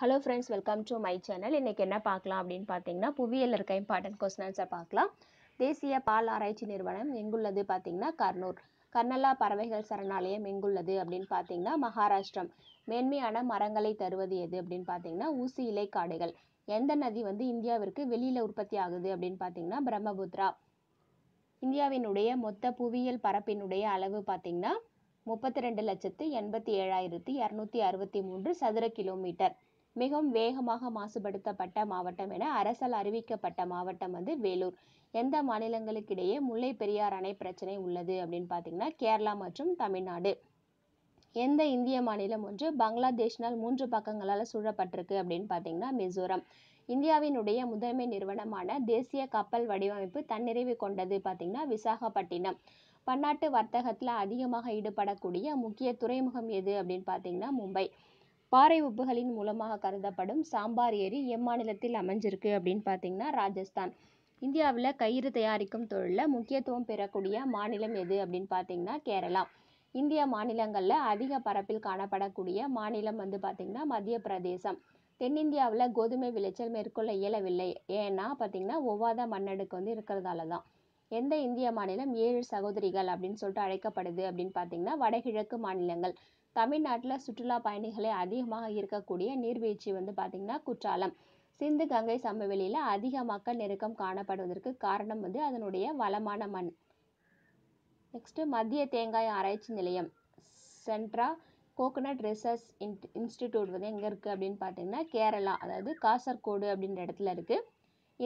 hello friends welcome to my channel இன்றைக்கி என்ன பார்க்கலாம் அப்படின்னு பார்த்தீங்கன்னா புவியியல் இருக்க இம்பார்ட்டன்ட் கொஸ்டின்ஸை பார்க்கலாம் தேசிய பால் ஆராய்ச்சி நிறுவனம் எங்குள்ளது பார்த்தீங்கன்னா கர்னூர் கர்னலா பறவைகள் சரணாலயம் எங்குள்ளது அப்படின்னு பார்த்தீங்கன்னா மகாராஷ்டிரம் மேன்மையான மரங்களை தருவது எது அப்படின்னு பார்த்தீங்கன்னா ஊசி இலை காடுகள் எந்த நதி வந்து இந்தியாவிற்கு வெளியில் உற்பத்தி ஆகுது அப்படின்னு பார்த்தீங்கன்னா பிரம்மபுத்ரா இந்தியாவினுடைய மொத்த புவியியல் பரப்பினுடைய அளவு பார்த்தீங்கன்னா முப்பத்தி ரெண்டு லட்சத்து எண்பத்தி ஏழாயிரத்தி இரநூத்தி அறுபத்தி மூன்று சதுர கிலோமீட்டர் மிகவும் வேகமாக மாசுபடுத்தப்பட்ட மாவட்டம் என அரசால் அறிவிக்கப்பட்ட மாவட்டம் வந்து வேலூர் எந்த மாநிலங்களுக்கிடையே முல்லை பெரியார் அணை பிரச்சனை உள்ளது அப்படின்னு பார்த்தீங்கன்னா கேரளா மற்றும் தமிழ்நாடு எந்த இந்திய மாநிலம் ஒன்று பங்களாதேஷினால் மூன்று பக்கங்களால் சூழப்பட்டிருக்கு அப்படின்னு பார்த்தீங்கன்னா மிசோரம் இந்தியாவினுடைய முதன்மை நிறுவனமான தேசிய கப்பல் வடிவமைப்பு தன்னிறைவு கொண்டது பார்த்தீங்கன்னா விசாகப்பட்டினம் பன்னாட்டு வர்த்தகத்தில் அதிகமாக ஈடுபடக்கூடிய முக்கிய துறைமுகம் எது அப்படின்னு பார்த்தீங்கன்னா மும்பை பாறை உப்புகளின் மூலமாக கருதப்படும் சாம்பார் ஏரி எம்மாநிலத்தில் அமைஞ்சிருக்கு அப்படின்னு பார்த்தீங்கன்னா ராஜஸ்தான் இந்தியாவில் கயிறு தயாரிக்கும் தொழிலில் முக்கியத்துவம் பெறக்கூடிய மாநிலம் எது அப்படின்னு பார்த்தீங்கன்னா கேரளா இந்திய மாநிலங்களில் அதிக பரப்பில் காணப்படக்கூடிய மாநிலம் வந்து பார்த்திங்கன்னா மத்திய பிரதேசம் தென்னிந்தியாவில் கோதுமை விளைச்சல் மேற்கொள்ள இயலவில்லை ஏன்னா பார்த்திங்கன்னா ஒவ்வாத மண்ணடுக்கு வந்து இருக்கிறதால தான் எந்த இந்திய மாநிலம் ஏழு சகோதரிகள் அப்படின்னு சொல்லிட்டு அழைக்கப்படுது அப்படின்னு பார்த்தீங்கன்னா வடகிழக்கு மாநிலங்கள் தமிழ்நாட்டில் சுற்றுலா பயணிகளை அதிகமாக இருக்கக்கூடிய நீர்வீழ்ச்சி வந்து பார்த்திங்கன்னா குற்றாலம் சிந்து கங்கை சமவெளியில் அதிக மக்கள் நெருக்கம் காணப்படுவதற்கு காரணம் வந்து அதனுடைய வளமான மண் நெக்ஸ்ட்டு மத்திய தேங்காய் ஆராய்ச்சி நிலையம் சென்ட்ரா கோகனட் ரிசர்ச் இன்ஸ்டிடியூட் வந்து எங்கே இருக்குது அப்படின்னு பார்த்தீங்கன்னா கேரளா அதாவது காசர்கோடு அப்படின்ற இடத்துல இருக்குது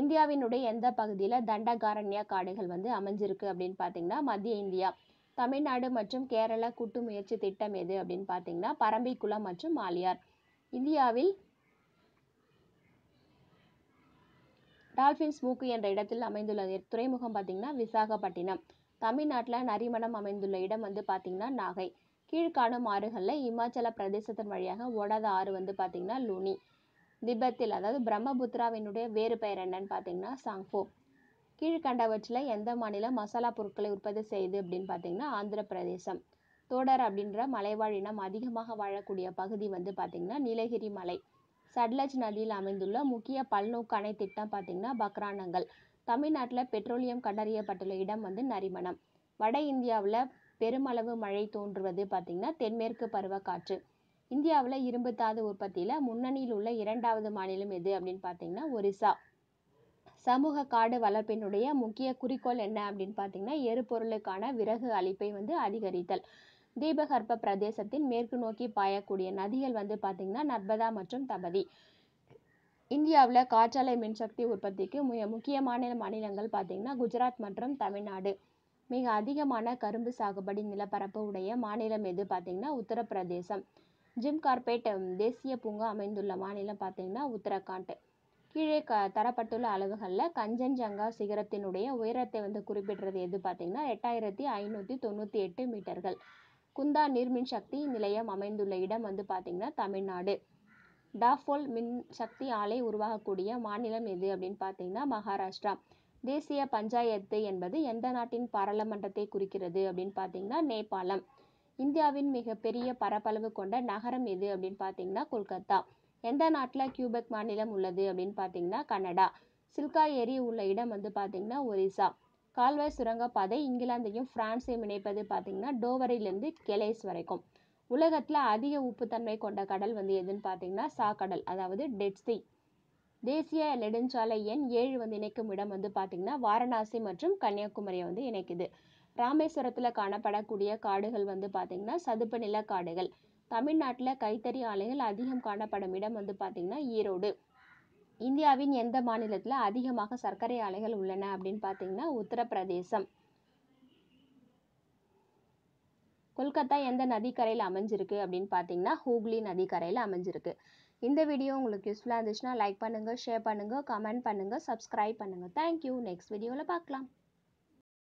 இந்தியாவினுடைய எந்த பகுதியில் தண்டகாரண்யா காடுகள் வந்து அமைஞ்சிருக்கு அப்படின்னு பார்த்தீங்கன்னா மத்திய இந்தியா தமிழ்நாடு மற்றும் கேரளா கூட்டு முயற்சி திட்டம் எது அப்படின்னு பார்த்தீங்கன்னா பரம்பிக்குளம் மற்றும் மாலியார் இந்தியாவில் டால்ஃபின்ஸ் மூக்கு என்ற இடத்தில் அமைந்துள்ள துறைமுகம் பார்த்தீங்கன்னா விசாகப்பட்டினம் தமிழ்நாட்டில் நரிமணம் அமைந்துள்ள இடம் வந்து பார்த்தீங்கன்னா நாகை கீழ்காணும் ஆறுகளில் இமாச்சல பிரதேசத்தின் வழியாக ஓடாத ஆறு வந்து பார்த்தீங்கன்னா லுனி திபெத்தில் அதாவது பிரம்மபுத்திராவினுடைய வேறு பெயர் என்னன்னு பார்த்தீங்கன்னா சாங்போ கீழ்கண்டவற்றில் எந்த மாநிலம் மசாலா பொருட்களை உற்பத்தி செய்யுது அப்படின்னு பார்த்தீங்கன்னா ஆந்திர பிரதேசம் தோடர் அப்படின்ற மலைவாழ் இனம் அதிகமாக வாழக்கூடிய பகுதி வந்து பார்த்தீங்கன்னா நீலகிரி மலை சட்லஜ் நதியில் அமைந்துள்ள முக்கிய பல்நோக்கு அணை திட்டம் பார்த்தீங்கன்னா பக்ரானங்கள் தமிழ்நாட்டில் பெட்ரோலியம் கண்டறியப்பட்டுள்ள இடம் வந்து நரிமணம் வட இந்தியாவில் பெருமளவு மழை தோன்றுவது பார்த்தீங்கன்னா தென்மேற்கு பருவக்காற்று இந்தியாவில் இரும்பு தாது உற்பத்தியில் முன்னணியில் உள்ள இரண்டாவது மாநிலம் எது அப்படின்னு பார்த்தீங்கன்னா ஒரிசா சமூக காடு வளர்ப்பினுடைய முக்கிய குறிக்கோள் என்ன அப்படின்னு பார்த்தீங்கன்னா எரிபொருளுக்கான விறகு அளிப்பை வந்து அதிகரித்தல் தீபகற்ப பிரதேசத்தின் மேற்கு நோக்கி பாயக்கூடிய நதிகள் வந்து பார்த்தீங்கன்னா நர்மதா மற்றும் தபதி இந்தியாவில் காற்றாலை மின்சக்தி உற்பத்திக்கு முக்கியமான மாநிலங்கள் பார்த்தீங்கன்னா குஜராத் மற்றும் தமிழ்நாடு மிக அதிகமான கரும்பு சாகுபடி நிலப்பரப்பு உடைய மாநிலம் எது பார்த்தீங்கன்னா உத்தரப்பிரதேசம் ஜிம் கார்பேட் தேசிய பூங்கா அமைந்துள்ள மாநிலம் பார்த்தீங்கன்னா உத்தரகாண்ட் கீழே க தரப்பட்டுள்ள அளவுகளில் கஞ்சன்ஜங்கா சிகரத்தினுடைய உயரத்தை வந்து குறிப்பிடுறது எது பார்த்தீங்கன்னா எட்டாயிரத்தி ஐநூற்றி தொண்ணூற்றி எட்டு மீட்டர்கள் குந்தா நீர்மின் சக்தி நிலையம் அமைந்துள்ள இடம் வந்து பார்த்தீங்கன்னா தமிழ்நாடு டாஃபோல் மின் சக்தி ஆலை உருவாகக்கூடிய மாநிலம் எது அப்படின்னு பார்த்தீங்கன்னா மகாராஷ்டிரா தேசிய பஞ்சாயத்து என்பது எந்த நாட்டின் பாராளுமன்றத்தை குறிக்கிறது அப்படின்னு பார்த்தீங்கன்னா நேபாளம் இந்தியாவின் மிகப்பெரிய பரப்பளவு கொண்ட நகரம் எது அப்படின்னு பார்த்தீங்கன்னா கொல்கத்தா எந்த நாட்டில் கியூபெக் மாநிலம் உள்ளது அப்படின்னு பார்த்தீங்கன்னா கனடா சில்கா ஏரி உள்ள இடம் வந்து பார்த்தீங்கன்னா ஒரிசா கால்வாய் சுரங்கப்பாதை இங்கிலாந்தையும் பிரான்ஸையும் இணைப்பது பார்த்தீங்கன்னா டோவரிலிருந்து கெலேஸ் வரைக்கும் உலகத்தில் அதிக உப்புத்தன்மை கொண்ட கடல் வந்து எதுன்னு பார்த்தீங்கன்னா சாக்கடல் அதாவது டெட்சி தேசிய நெடுஞ்சாலை எண் ஏழு வந்து இணைக்கும் இடம் வந்து பார்த்தீங்கன்னா வாரணாசி மற்றும் கன்னியாகுமரியை வந்து இணைக்குது ராமேஸ்வரத்தில் காணப்படக்கூடிய காடுகள் வந்து பார்த்திங்கன்னா சதுப்பு நில காடுகள் தமிழ்நாட்டில் கைத்தறி ஆலைகள் அதிகம் காணப்படும் இடம் வந்து பார்த்திங்கன்னா ஈரோடு இந்தியாவின் எந்த மாநிலத்தில் அதிகமாக சர்க்கரை ஆலைகள் உள்ளன அப்படின்னு பார்த்திங்கன்னா உத்தரப்பிரதேசம் கொல்கத்தா எந்த நதிக்கரையில் அமைஞ்சிருக்கு அப்படின்னு பார்த்தீங்கன்னா ஹூக்ளி நதிக்கரையில் அமைஞ்சிருக்கு இந்த வீடியோ உங்களுக்கு யூஸ்ஃபுல்லாக இருந்துச்சுன்னா லைக் பண்ணுங்கள் ஷேர் பண்ணுங்கள் கமெண்ட் பண்ணுங்கள் சப்ஸ்கிரைப் பண்ணுங்கள் தேங்க்யூ நெக்ஸ்ட் வீடியோவில் பார்க்கலாம்